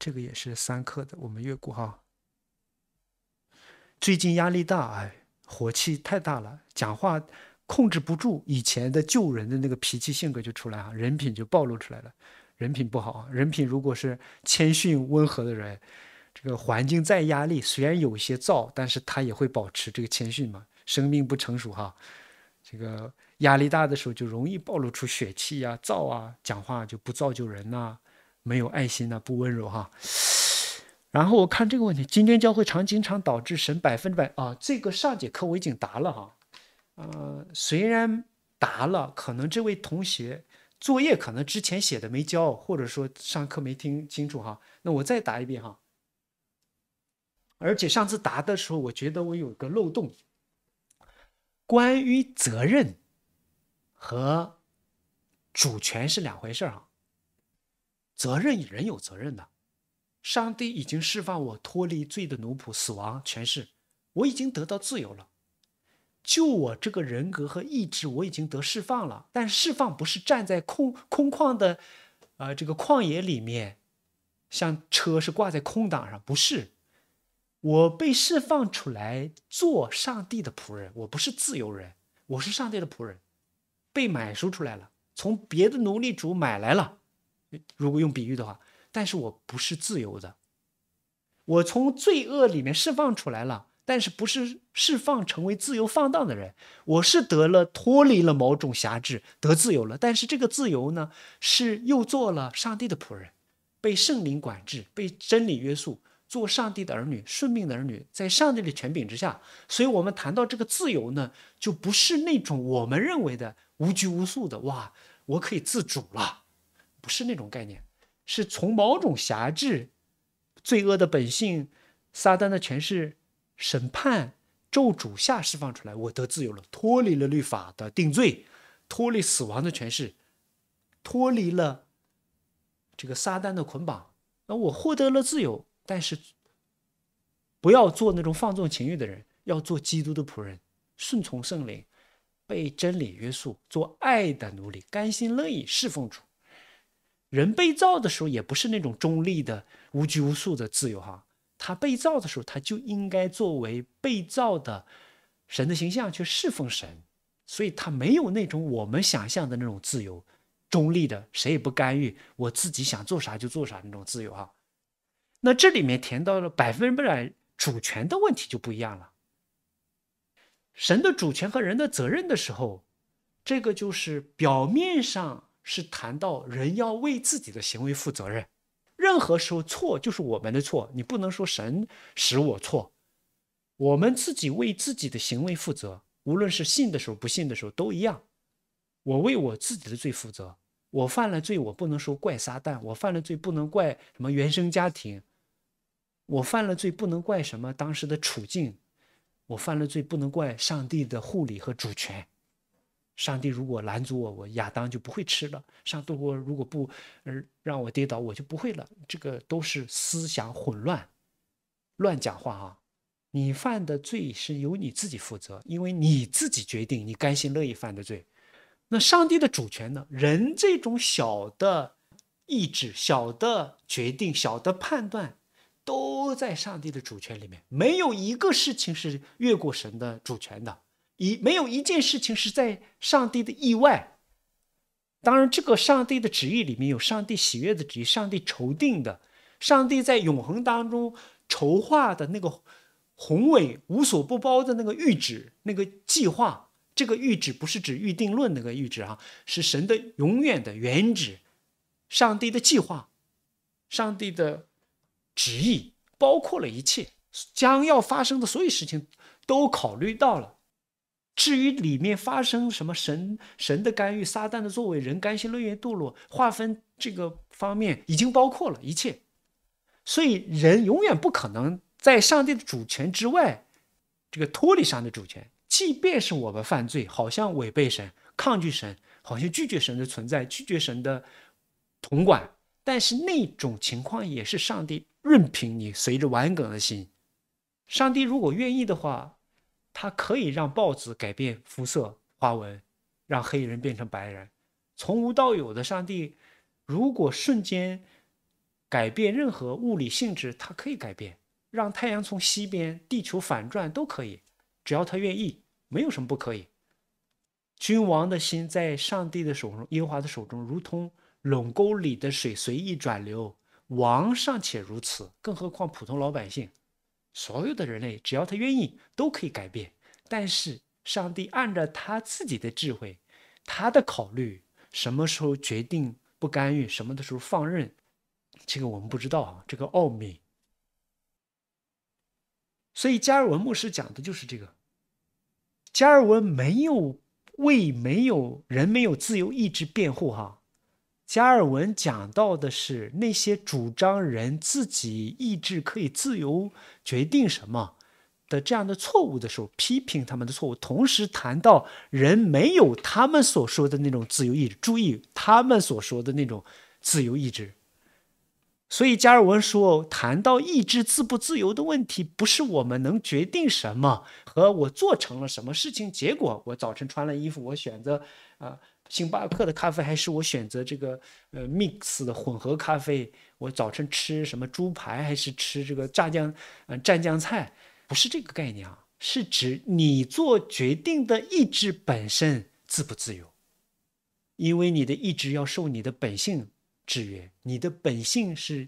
这个也是三克的，我们越过哈。最近压力大，哎，火气太大了，讲话控制不住，以前的救人的那个脾气性格就出来啊，人品就暴露出来了。人品不好啊，人品如果是谦逊温和的人，这个环境再压力，虽然有些燥，但是他也会保持这个谦逊嘛。生命不成熟哈，这个压力大的时候就容易暴露出血气呀、躁啊，讲话就不造就人呐。没有爱心呐，不温柔哈。然后我看这个问题，今天教会常经常导致神百分之百啊。这个上节课我已经答了哈，呃，虽然答了，可能这位同学作业可能之前写的没交，或者说上课没听清楚哈。那我再答一遍哈。而且上次答的时候，我觉得我有个漏洞，关于责任和主权是两回事儿哈。责任人有责任的，上帝已经释放我脱离罪的奴仆，死亡诠释，我已经得到自由了，就我这个人格和意志，我已经得释放了。但释放不是站在空空旷的，呃，这个旷野里面，像车是挂在空档上，不是，我被释放出来做上帝的仆人，我不是自由人，我是上帝的仆人，被买赎出来了，从别的奴隶主买来了。如果用比喻的话，但是我不是自由的，我从罪恶里面释放出来了，但是不是释放成为自由放荡的人，我是得了脱离了某种辖制，得自由了。但是这个自由呢，是又做了上帝的仆人，被圣灵管制，被真理约束，做上帝的儿女，顺命的儿女，在上帝的权柄之下。所以我们谈到这个自由呢，就不是那种我们认为的无拘无束的，哇，我可以自主了。不是那种概念，是从某种侠制、罪恶的本性、撒旦的权势、审判、咒主下释放出来，我得自由了，脱离了律法的定罪，脱离死亡的权势，脱离了这个撒旦的捆绑。那我获得了自由，但是不要做那种放纵情欲的人，要做基督的仆人，顺从圣灵，被真理约束，做爱的奴隶，甘心乐意侍奉主。人被造的时候也不是那种中立的、无拘无束的自由哈，他被造的时候他就应该作为被造的神的形象去侍奉神，所以他没有那种我们想象的那种自由、中立的，谁也不干预，我自己想做啥就做啥那种自由哈。那这里面填到了百分之百主权的问题就不一样了。神的主权和人的责任的时候，这个就是表面上。是谈到人要为自己的行为负责任，任何时候错就是我们的错，你不能说神使我错，我们自己为自己的行为负责，无论是信的时候、不信的时候都一样。我为我自己的罪负责，我犯了罪，我不能说怪撒旦，我犯了罪不能怪什么原生家庭，我犯了罪不能怪什么当时的处境，我犯了罪不能怪上帝的护理和主权。上帝如果拦阻我，我亚当就不会吃了；上帝如果如果不呃让我跌倒，我就不会了。这个都是思想混乱、乱讲话啊！你犯的罪是由你自己负责，因为你自己决定，你甘心乐意犯的罪。那上帝的主权呢？人这种小的意志、小的决定、小的判断，都在上帝的主权里面，没有一个事情是越过神的主权的。一没有一件事情是在上帝的意外。当然，这个上帝的旨意里面有上帝喜悦的旨意，上帝筹定的，上帝在永恒当中筹划的那个宏伟无所不包的那个预旨、那个计划。这个预旨不是指预定论那个预旨啊，是神的永远的原旨，上帝的计划，上帝的旨意，包括了一切将要发生的所有事情，都考虑到了。至于里面发生什么神神的干预、撒旦的作为、人甘心乐意堕落、划分这个方面，已经包括了一切。所以人永远不可能在上帝的主权之外，这个脱离上帝主权。即便是我们犯罪，好像违背神、抗拒神，好像拒绝神的存在、拒绝神的统管，但是那种情况也是上帝任凭你随着完梗的心。上帝如果愿意的话。它可以让豹子改变肤色花纹，让黑人变成白人，从无到有的上帝，如果瞬间改变任何物理性质，它可以改变，让太阳从西边，地球反转都可以，只要他愿意，没有什么不可以。君王的心在上帝的手中，耶和华的手中，如同垄沟里的水随意转流，王尚且如此，更何况普通老百姓？所有的人类，只要他愿意，都可以改变。但是上帝按照他自己的智慧、他的考虑，什么时候决定不干预，什么的时候放任，这个我们不知道啊，这个奥秘。所以加尔文牧师讲的就是这个。加尔文没有为没有人没有自由意志辩护，哈。加尔文讲到的是那些主张人自己意志可以自由决定什么的这样的错误的时候，批评他们的错误，同时谈到人没有他们所说的那种自由意志。注意他们所说的那种自由意志。所以加尔文说，谈到意志自不自由的问题，不是我们能决定什么和我做成了什么事情。结果我早晨穿了衣服，我选择啊。星巴克的咖啡还是我选择这个呃 mix 的混合咖啡？我早晨吃什么猪排还是吃这个炸酱？嗯，蘸酱菜不是这个概念啊，是指你做决定的意志本身自不自由？因为你的意志要受你的本性制约，你的本性是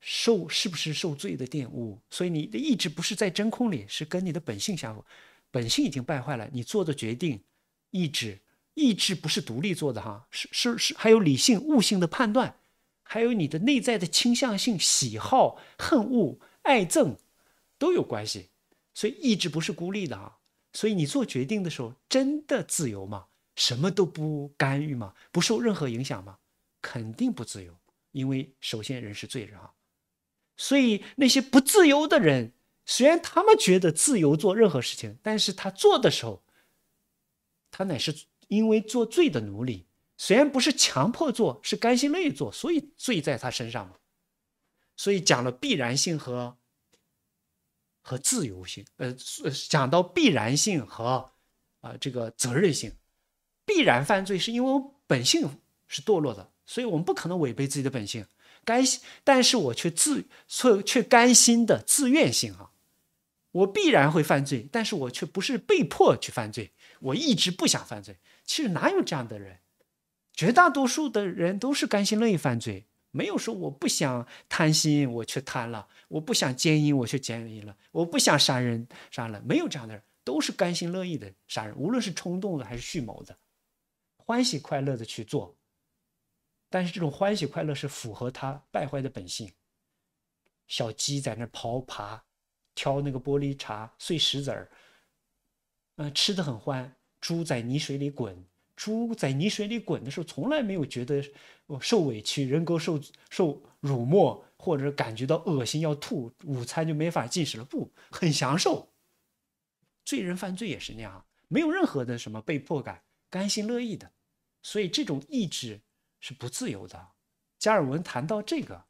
受是不是受罪的玷污？所以你的意志不是在真空里，是跟你的本性相符。本性已经败坏了，你做的决定意志。意志不是独立做的哈，是是是，还有理性、悟性的判断，还有你的内在的倾向性、喜好、恨恶、爱憎，都有关系。所以意志不是孤立的啊。所以你做决定的时候，真的自由吗？什么都不干预吗？不受任何影响吗？肯定不自由，因为首先人是罪人啊。所以那些不自由的人，虽然他们觉得自由做任何事情，但是他做的时候，他乃是。因为做罪的奴隶，虽然不是强迫做，是甘心乐意做，所以罪在他身上嘛。所以讲了必然性和和自由性，呃，讲到必然性和啊这个责任性，必然犯罪是因为我本性是堕落的，所以我们不可能违背自己的本性，甘心。但是我却自却却甘心的自愿性啊，我必然会犯罪，但是我却不是被迫去犯罪，我一直不想犯罪。其实哪有这样的人？绝大多数的人都是甘心乐意犯罪，没有说我不想贪心，我却贪了；我不想奸淫，我却奸淫了；我不想杀人，杀了。没有这样的人，都是甘心乐意的杀人，无论是冲动的还是蓄谋的，欢喜快乐的去做。但是这种欢喜快乐是符合他败坏的本性。小鸡在那刨爬，挑那个玻璃碴碎石子儿，嗯，吃的很欢。猪在泥水里滚，猪在泥水里滚的时候，从来没有觉得受委屈、人格受受辱没，或者感觉到恶心要吐，午餐就没法进食了。不，很享受。罪人犯罪也是那样，没有任何的什么被迫感，甘心乐意的。所以这种意志是不自由的。加尔文谈到这个，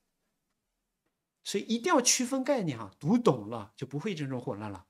所以一定要区分概念哈，读懂了就不会这种混乱了。